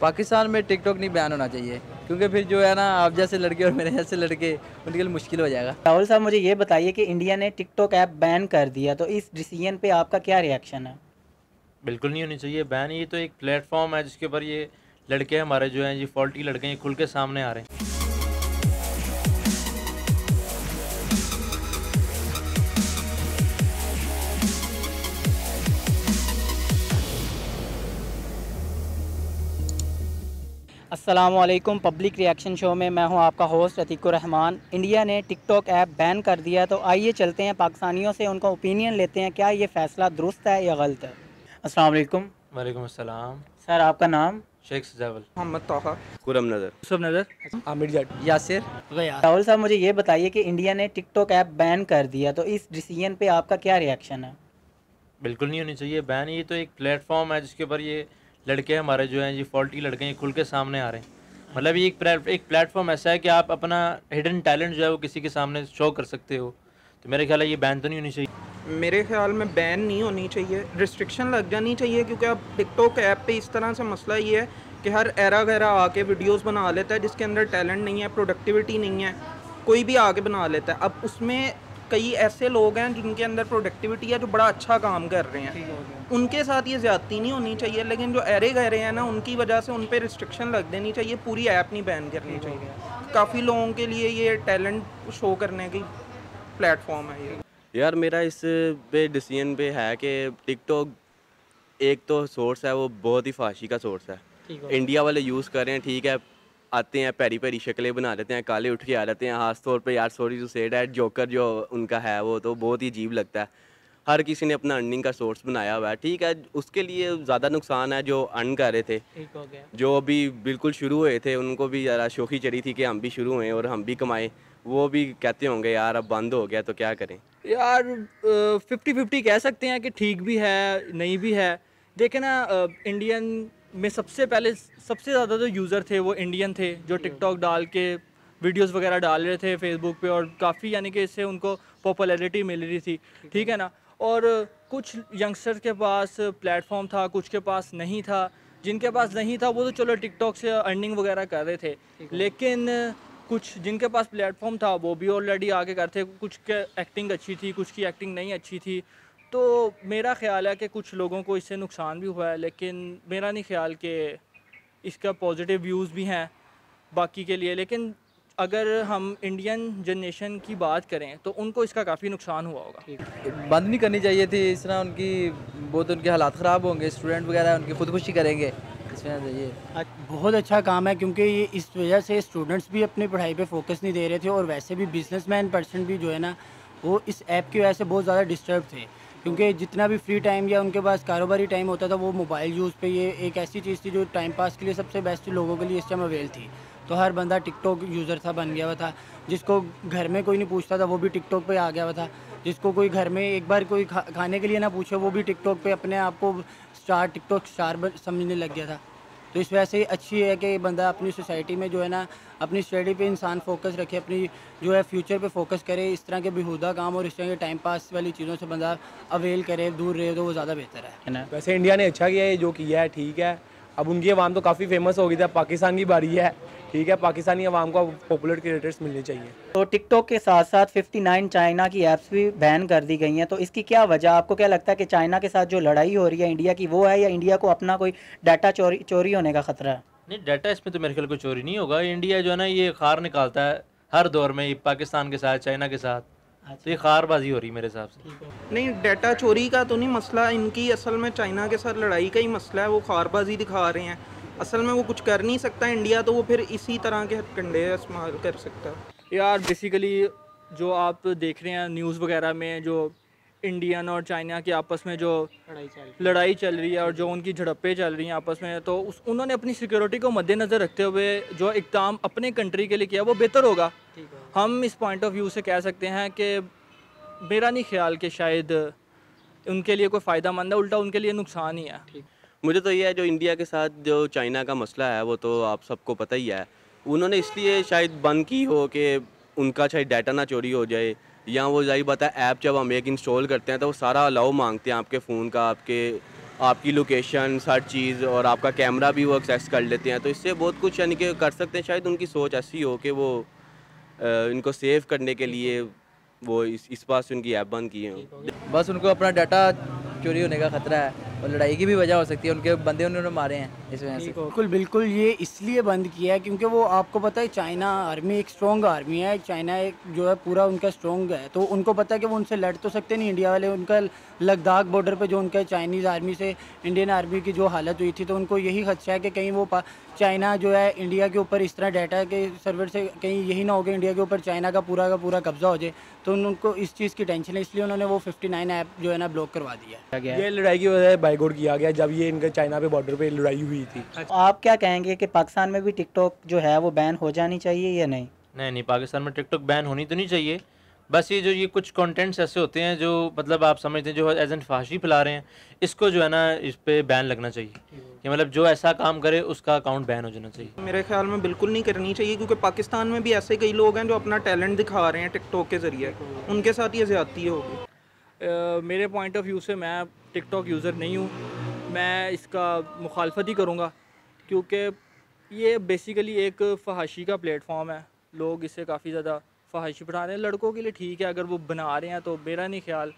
پاکستان میں ٹک ٹاک نہیں بیان ہونا چاہیے کیونکہ پھر جو ہے نا آپ جیسے لڑکے اور میرے جیسے لڑکے ان کے لیے مشکل ہو جائے گا راہل صاحب مجھے یہ بتائیے کہ انڈیا نے ٹک ٹاک ایپ بین کر دیا تو اس ڈیسیجن پہ آپ کا کیا ریئیکشن ہے بالکل نہیں ہونی چاہیے بین یہ تو ایک پلیٹ فارم ہے جس کے اوپر یہ لڑکے ہمارے جو ہیں یہ فالٹی لڑکے ہیں کھل کے سامنے آ رہے ہیں السلام علیکم پبلک ریاکشن شو میں میں ہوں آپ کا ہوسٹ عطیق الرحمن انڈیا نے ٹک ٹاک ایپ بین کر دیا تو آئیے چلتے ہیں پاکستانیوں سے ان کا اوپینین لیتے ہیں کیا یہ فیصلہ درست ہے یا غلط ہے السلام علیکم وعلیکم السلام سر آپ کا نام شیخ سجاول محمد نظر نظر یاسر صاحب مجھے یہ بتائیے کہ انڈیا نے ٹک ٹاک ایپ بین کر دیا تو اس ڈیسیجن پہ آپ کا کیا ریاکشن ہے بالکل نہیں ہونی چاہیے بین یہ تو ایک پلیٹ فارم ہے جس کے اوپر یہ لڑکے ہمارے جو ہیں یہ فالٹی جی لڑکے ہیں یہ کھل کے سامنے آ رہے ہیں مطلب یہ ایک پلیٹ فارم ایسا ہے کہ آپ اپنا ہڈن ٹیلنٹ جو ہے وہ کسی کے سامنے شو کر سکتے ہو تو میرے خیال ہے یہ بین تو نہیں ہونی چاہیے میرے خیال میں بین نہیں ہونی چاہیے ریسٹرکشن لگ جانی چاہیے کیونکہ اب ٹک ٹاک ایپ پہ اس طرح سے مسئلہ یہ ہے کہ ہر ایرا گہرا آ کے ویڈیوز بنا لیتا ہے جس کے اندر ٹیلنٹ نہیں ہے پروڈکٹیوٹی نہیں ہے کوئی بھی آ کے بنا لیتا ہے اب اس میں کئی ایسے لوگ ہیں جن کے اندر پروڈکٹیوٹی ہے جو بڑا اچھا کام کر رہے ہیں ان کے ساتھ یہ زیادتی نہیں ہونی چاہیے لیکن جو ایرے گہرے ہیں نا ان کی وجہ سے ان پہ ریسٹرکشن لگ دینی چاہیے پوری ایپ نہیں بین کرنی چاہیے کافی لوگوں کے لیے یہ ٹیلنٹ شو کرنے کی پلیٹ فارم ہے یہ یار میرا اس پہ ڈسیزن پہ ہے کہ ٹک ٹاک ایک تو سورس ہے وہ بہت ہی فاشی کا سورس ہے انڈیا والے یوز کر رہے ہیں ٹھیک ہے آتے ہیں پیری پیری شکلیں بنا لیتے ہیں کالے اٹھ کے آ جاتے ہیں خاص طور پہ یار سوری جو سیڈ ہے جوکر جو ان کا ہے وہ تو بہت ہی عجیب لگتا ہے ہر کسی نے اپنا ارننگ کا سورس بنایا ہوا ہے ٹھیک ہے اس کے لیے زیادہ نقصان ہے جو ارن کر رہے تھے جو ابھی بالکل شروع ہوئے تھے ان کو بھی ذرا شوخی چڑھی تھی کہ ہم بھی شروع ہوئے اور ہم بھی کمائیں وہ بھی کہتے ہوں گے یار اب بند ہو گیا تو کیا کریں یار ففٹی ففٹی کہہ سکتے ہیں کہ ٹھیک بھی ہے نہیں بھی ہے دیکھیں نا انڈین میں سب سے پہلے سب سے زیادہ جو یوزر تھے وہ انڈین تھے جو ٹک ٹاک ڈال کے ویڈیوز وغیرہ ڈال رہے تھے فیس بک پہ اور کافی یعنی کہ اس سے ان کو پاپولیرٹی مل رہی تھی ٹھیک ہے نا اور کچھ ینگسٹر کے پاس پلیٹ فارم تھا کچھ کے پاس نہیں تھا جن کے پاس نہیں تھا وہ تو چلو ٹک ٹاک سے ارننگ وغیرہ کر رہے تھے لیکن کچھ جن کے پاس پلیٹ فارم تھا وہ بھی آلریڈی آگے کرتے کچھ کے ایکٹنگ اچھی تھی کچھ کی ایکٹنگ نہیں اچھی تھی تو میرا خیال ہے کہ کچھ لوگوں کو اس سے نقصان بھی ہوا ہے لیکن میرا نہیں خیال کہ اس کا پازیٹیو ویوز بھی ہیں باقی کے لیے لیکن اگر ہم انڈین جنریشن کی بات کریں تو ان کو اس کا کافی نقصان ہوا ہوگا بند نہیں کرنی چاہیے تھی اس طرح ان کی بہت ان کے حالات خراب ہوں گے اسٹوڈنٹ وغیرہ ان کی خودکشی کریں گے اس میں یہ بہت اچھا کام ہے کیونکہ یہ اس وجہ سے اسٹوڈنٹس بھی اپنی پڑھائی پہ فوکس نہیں دے رہے تھے اور ویسے بھی بزنس مین پرسن بھی جو ہے نا وہ اس ایپ کی وجہ سے بہت زیادہ ڈسٹرب تھے کیونکہ جتنا بھی فری ٹائم یا ان کے پاس کاروباری ٹائم ہوتا تھا وہ موبائل یوز پہ یہ ایک ایسی چیز تھی جو ٹائم پاس کے لیے سب سے بیسٹ لوگوں کے لیے اس ٹائم اویل تھی تو ہر بندہ ٹک ٹاک یوزر تھا بن گیا ہوا تھا جس کو گھر میں کوئی نہیں پوچھتا تھا وہ بھی ٹک ٹاک پہ آ گیا ہوا تھا جس کو کوئی گھر میں ایک بار کوئی کھانے کے لیے نہ پوچھے وہ بھی ٹک ٹاک پہ اپنے آپ کو اسٹار ٹک ٹاک اسٹار سمجھنے لگ گیا تھا تو اس ویسے سے اچھی ہے کہ بندہ اپنی سوسائٹی میں جو ہے نا اپنی اسٹڈی پہ انسان فوکس رکھے اپنی جو ہے فیوچر پہ فوکس کرے اس طرح کے بہودہ کام اور اس طرح کے ٹائم پاس والی چیزوں سے بندہ اویل کرے دور رہے تو وہ زیادہ بہتر ہے ویسے انڈیا نے اچھا کیا ہے جو کیا ہے ٹھیک ہے اب ان کی عوام تو کافی فیمس ہو گئی تھا پاکستان کی باری ہے ٹھیک ہے پاکستانی عوام کو کریٹرز ملنے چاہیے تو ٹک کے ساتھ ساتھ چائنا کی ایپس بھی بین کر دی گئی ہیں تو اس کی کیا وجہ آپ کو کیا لگتا ہے کہ چائنا کے ساتھ جو لڑائی ہو رہی ہے انڈیا کی وہ ہے یا انڈیا کو اپنا کوئی ڈیٹا چوری ہونے کا خطرہ ہے نہیں ڈیٹا اس میں تو میرے خیال کو چوری نہیں ہوگا انڈیا جو ہے نا یہ خار نکالتا ہے ہر دور میں پاکستان کے ساتھ چائنا کے ساتھ اچھا۔ تو یہ خار بازی ہو رہی میرے حساب سے نہیں ڈیٹا چوری کا تو نہیں مسئلہ ان کی اصل میں چائنا کے ساتھ لڑائی کا ہی مسئلہ ہے وہ خار بازی دکھا رہے ہیں اصل میں وہ کچھ کر نہیں سکتا انڈیا تو وہ پھر اسی طرح کے ہتھ کنڈے استعمال کر سکتا ہے یار بیسیکلی جو آپ دیکھ رہے ہیں نیوز وغیرہ میں جو انڈین اور چائنا کے آپس میں جو لڑائی چل رہی ہے اور جو ان کی جھڑپیں چل رہی ہیں آپس میں تو اس انہوں نے اپنی سیکیورٹی کو مد نظر رکھتے ہوئے جو اقدام اپنے کنٹری کے لیے کیا وہ بہتر ہوگا ہم اس پوائنٹ آف ویو سے کہہ سکتے ہیں کہ میرا نہیں خیال کہ شاید ان کے لیے کوئی فائدہ مند ہے الٹا ان کے لیے نقصان ہی ہے مجھے تو یہ ہے جو انڈیا کے ساتھ جو چائنا کا مسئلہ ہے وہ تو آپ سب کو پتہ ہی ہے انہوں نے اس لیے شاید بند کی ہو کہ ان کا شاید ڈیٹا نہ چوری ہو جائے یا وہ بات ہے ایپ جب ہم ایک انسٹال کرتے ہیں تو وہ سارا الاؤ مانگتے ہیں آپ کے فون کا آپ کے آپ کی لوکیشن ہر چیز اور آپ کا کیمرہ بھی وہ ایکسیس کر لیتے ہیں تو اس سے بہت کچھ یعنی کہ کر سکتے ہیں شاید ان کی سوچ ایسی ہو کہ وہ ان کو سیو کرنے کے لیے وہ اس اس پاس ان کی ایپ بند کی ہوں بس ان کو اپنا ڈیٹا چوری ہونے کا خطرہ ہے اور لڑائی کی بھی وجہ ہو سکتی ہے ان کے بندے انہوں نے مارے ہیں اس وجہ سے بالکل بالکل یہ اس لیے بند کیا ہے کیونکہ وہ آپ کو پتا ہے چائنا آرمی ایک اسٹرانگ آرمی ہے چائنا ایک جو ہے پورا ان کا اسٹرانگ ہے تو ان کو پتا ہے کہ وہ ان سے لڑ تو سکتے نہیں انڈیا والے ان کا لداخ بارڈر پہ جو ان کا چائنیز آرمی سے انڈین آرمی کی جو حالت ہوئی تھی تو ان کو یہی خدشہ ہے کہ کہیں وہ چائنا جو ہے انڈیا کے اوپر اس طرح ڈیٹا کے سرور سے کہیں یہی نہ کہ انڈیا کے اوپر چائنا کا پورا کا پورا قبضہ ہو جائے تو ان کو اس چیز کی ٹینشن ہے اس لیے انہوں نے وہ ففٹی نائن ایپ جو ہے نا بلاک کروا دیا یہ لڑائی کی وجہ بائک آؤٹ کیا گیا جب یہ ان کا چائنا پہ بارڈر پہ لڑائی ہوئی تھی آپ کیا کہیں گے کہ پاکستان میں بھی ٹک ٹاک جو ہے وہ بین ہو جانی چاہیے یا نہیں نہیں نہیں پاکستان میں ٹک ٹاک بین ہونی تو نہیں چاہیے بس یہ جو یہ کچھ کانٹینٹس ایسے ہوتے ہیں جو مطلب آپ سمجھتے ہیں جو ایز این فحاشی پھیلا رہے ہیں اس کو جو ہے نا اس پہ بین لگنا چاہیے کہ مطلب جو ایسا کام کرے اس کا اکاؤنٹ بین ہو جانا چاہیے میرے خیال میں بالکل نہیں کرنی چاہیے کیونکہ پاکستان میں بھی ایسے کئی لوگ ہیں جو اپنا ٹیلنٹ دکھا رہے ہیں ٹک ٹاک کے ذریعے ان کے ساتھ یہ زیادتی ہوگی میرے پوائنٹ آف ویو سے میں ٹک ٹاک یوزر نہیں ہوں میں اس کا مخالفت ہی کروں گا کیونکہ یہ بیسیکلی ایک فحاشی کا پلیٹ فارم ہے لوگ اسے کافی زیادہ فحاشی اٹھا رہے ہیں لڑکوں کے لیے ٹھیک ہے اگر وہ بنا رہے ہیں تو میرا نہیں خیال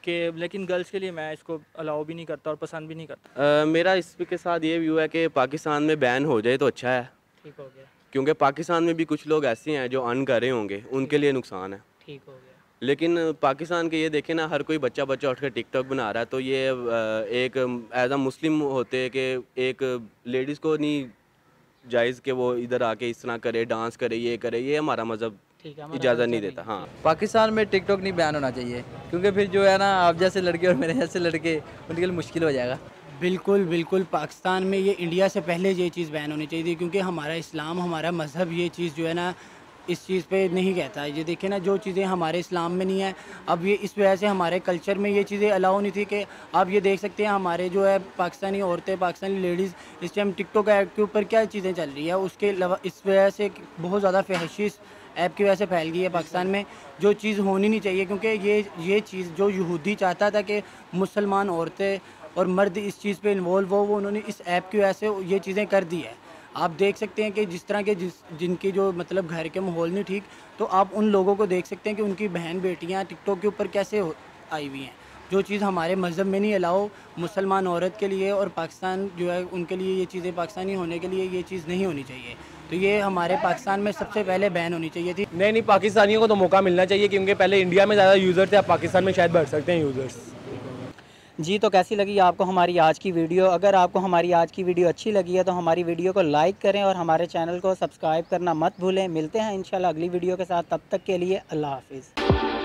کہ لیکن گرلس کے لیے میں اس کو الاؤ بھی نہیں کرتا اور پسند بھی نہیں کرتا میرا اس کے ساتھ یہ ویو ہے کہ پاکستان میں بین ہو جائے تو اچھا ہے ٹھیک ہو گیا کیونکہ پاکستان میں بھی کچھ لوگ ایسے ہیں جو ان کرے ہوں گے ان کے لیے نقصان ہے ٹھیک ہو گیا لیکن پاکستان کے یہ دیکھیں نا ہر کوئی بچہ بچہ اٹھ کے ٹک ٹاک بنا رہا ہے تو یہ ایک ایز اے مسلم ہوتے کہ ایک لیڈیز کو نہیں جائز کہ وہ ادھر آ کے اس طرح کرے ڈانس کرے یہ کرے یہ ہمارا مذہب اجازت نہیں دیتا ہاں پاکستان میں ٹک ٹاک نہیں بیان ہونا چاہیے کیونکہ پھر جو ہے نا آپ جیسے لڑکے اور میرے جیسے لڑکے ان کے لیے مشکل ہو جائے گا بالکل بالکل پاکستان میں یہ انڈیا سے پہلے یہ چیز بین ہونی چاہیے کیونکہ ہمارا اسلام ہمارا مذہب یہ چیز جو ہے نا اس چیز پہ نہیں کہتا ہے یہ دیکھیں نا جو چیزیں ہمارے اسلام میں نہیں ہیں اب یہ اس وجہ سے ہمارے کلچر میں یہ چیزیں الاؤ نہیں تھی کہ آپ یہ دیکھ سکتے ہیں ہمارے جو ہے پاکستانی عورتیں پاکستانی لیڈیز اس ٹائم ٹک ٹاک ایپ کے اوپر کیا چیزیں چل رہی ہیں اس کے علاوہ اس وجہ سے بہت زیادہ فحش اس ایپ کی وجہ سے پھیل گئی ہے پاکستان میں جو چیز ہونی نہیں چاہیے کیونکہ یہ یہ چیز جو یہودی چاہتا تھا کہ مسلمان عورتیں اور مرد اس چیز پہ انوالو ہو وہ انہوں نے اس ایپ کی وجہ سے یہ چیزیں کر دی ہے آپ دیکھ سکتے ہیں کہ جس طرح کے جس جن کی جو مطلب گھر کے ماحول نہیں ٹھیک تو آپ ان لوگوں کو دیکھ سکتے ہیں کہ ان کی بہن بیٹیاں ٹک ٹاک کے اوپر کیسے آئی ہوئی ہیں جو چیز ہمارے مذہب میں نہیں الاؤ مسلمان عورت کے لیے اور پاکستان جو ہے ان کے لیے یہ چیزیں پاکستانی ہونے کے لیے یہ چیز نہیں ہونی چاہیے تو یہ ہمارے پاکستان میں سب سے پہلے بین ہونی چاہیے تھی نہیں نہیں پاکستانیوں کو تو موقع ملنا چاہیے کیونکہ پہلے انڈیا میں زیادہ یوزر تھے آپ پاکستان میں شاید بڑھ سکتے ہیں یوزرس جی تو کیسی لگی آپ کو ہماری آج کی ویڈیو اگر آپ کو ہماری آج کی ویڈیو اچھی لگی ہے تو ہماری ویڈیو کو لائک کریں اور ہمارے چینل کو سبسکرائب کرنا مت بھولیں ملتے ہیں انشاءاللہ اگلی ویڈیو کے ساتھ تب تک کے لیے اللہ حافظ